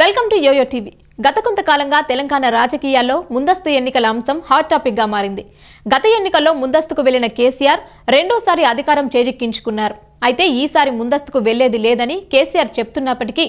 welcome to yo-yo TV గత కొంతకాలంగా తెలంగాణ రాజకీయాల్లో ముందస్తు ఎన్నికల అంశం హాట్ టాపిక్గా మారింది గత ఎన్నికల్లో ముందస్తుకు వెళ్లిన కేసీఆర్ రెండోసారి అధికారం చేజిక్కించుకున్నారు అయితే ఈసారి ముందస్తుకు వెళ్లేది లేదని కేసీఆర్ చెప్తున్నప్పటికీ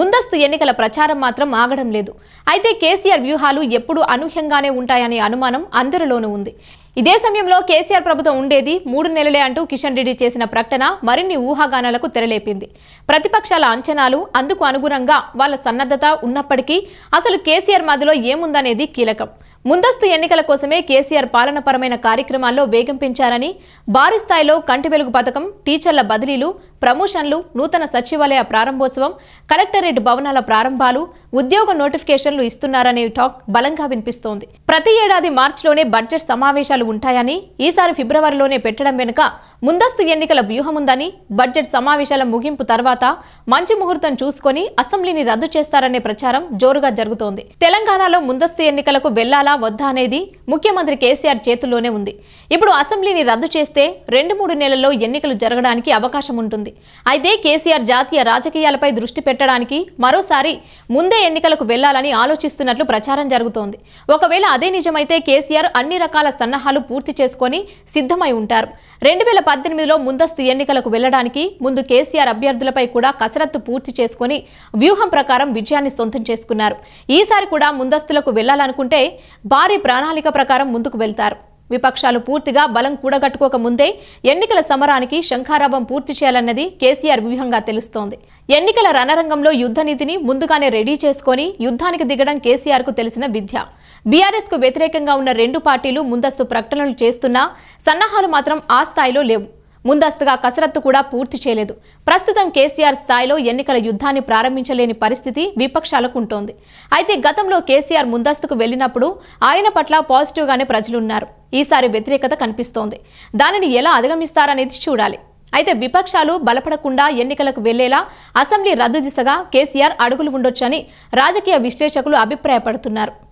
ముందస్తు ఎన్నికల ప్రచారం మాత్రం ఆగడం లేదు అయితే కేసీఆర్ వ్యూహాలు ఎప్పుడూ అనూహ్యంగానే ఉంటాయనే అనుమానం అందరిలోనూ ఉంది ఇదే సమయంలో కేసీఆర్ ప్రభుత్వం ఉండేది మూడు నెలలే అంటూ కిషన్ రెడ్డి చేసిన ప్రకటన మరిన్ని ఊహాగానాలకు తెరలేపింది ప్రతిపక్షాల అంచనాలు అందుకు అనుగుణంగా వాళ్ళ సన్నద్ధత ఉన్నప్పటికీ అసలు కేసీఆర్ మాదిలో ఏముందనేది కీలకం ముందస్తు ఎన్నికల కోసమే కేసీఆర్ పాలనపరమైన కార్యక్రమాల్లో వేగం పెంచారని భారీ స్థాయిలో కంటి వెలుగు పథకం టీచర్ల బదిలీలు ప్రమోషన్లు నూతన సచివాలయ ప్రారంభోత్సవం కలెక్టరేట్ భవనాల ప్రారంభాలు ఉద్యోగ నోటిఫికేషన్లు ఇస్తున్నారనే టాక్ బలంగా వినిపిస్తోంది ప్రతి ఏడాది మార్చిలోనే బడ్జెట్ సమావేశాలు ఉంటాయని ఈసారి ఫిబ్రవరిలోనే పెట్టడం వెనుక ముందస్తు ఎన్నికల వ్యూహముందని బడ్జెట్ సమావేశాల ముగింపు తర్వాత మంచి ముహూర్తం చూసుకొని అసెంబ్లీని రద్దు చేస్తారనే ప్రచారం జోరుగా జరుగుతోంది తెలంగాణలో ముందస్తు ఎన్నికలకు వెళ్లాలా వద్దా అనేది ముఖ్యమంత్రి కేసీఆర్ చేతుల్లోనే ఉంది ఇప్పుడు అసెంబ్లీని రద్దు చేస్తే రెండు మూడు నెలల్లో ఎన్నికలు జరగడానికి అవకాశం ఉంటుంది అయితే కేసీఆర్ జాతీయ రాజకీయాలపై దృష్టి పెట్టడానికి మరోసారి ముందే ఎన్నికలకు వెళ్లాలని ఆలోచిస్తున్నట్లు ప్రచారం జరుగుతోంది ఒకవేళ అదే నిజమైతే కేసీఆర్ అన్ని రకాల సన్నాహాలు పూర్తి చేసుకొని సిద్ధమై ఉంటారు రెండు వేల పద్దెనిమిదిలో ముందస్తు ఎన్నికలకు వెళ్లడానికి ముందు కేసీఆర్ అభ్యర్థులపై కూడా కసరత్తు పూర్తి చేసుకుని వ్యూహం ప్రకారం విజయాన్ని సొంతం చేసుకున్నారు ఈసారి కూడా ముందస్తులకు వెళ్లాలనుకుంటే భారీ ప్రణాళిక ప్రకారం ముందుకు వెళ్తారు విపక్షాలు పూర్తిగా బలం కూడగట్టుకోక ముందే ఎన్నికల సమరానికి శంఖారాభం పూర్తి చేయాలన్నది కేసీఆర్ వ్యూహంగా తెలుస్తోంది ఎన్నికల రణరంగంలో యుద్ధ నీతిని ముందుగానే రెడీ చేసుకుని యుద్ధానికి దిగడం కేసీఆర్కు తెలిసిన విద్య బీఆర్ఎస్కు వ్యతిరేకంగా ఉన్న రెండు పార్టీలు ముందస్తు ప్రకటనలు చేస్తున్నా సన్నాహాలు మాత్రం ఆ స్థాయిలో లేవు ముందస్తుగా కసరత్తు కూడా పూర్తి చేయలేదు ప్రస్తుతం కేసీఆర్ స్థాయిలో ఎన్నికల యుద్ధాన్ని ప్రారంభించలేని పరిస్థితి విపక్షాలకు ఉంటోంది అయితే గతంలో కేసీఆర్ ముందస్తుకు వెళ్లినప్పుడు ఆయన పట్ల పాజిటివ్గానే ప్రజలున్నారు ఈసారి వ్యతిరేకత కనిపిస్తోంది దానిని ఎలా అధిగమిస్తారనేది చూడాలి అయితే విపక్షాలు బలపడకుండా ఎన్నికలకు వెళ్లేలా అసెంబ్లీ రద్దు దిశగా కేసీఆర్ అడుగులు ఉండొచ్చని రాజకీయ విశ్లేషకులు అభిప్రాయపడుతున్నారు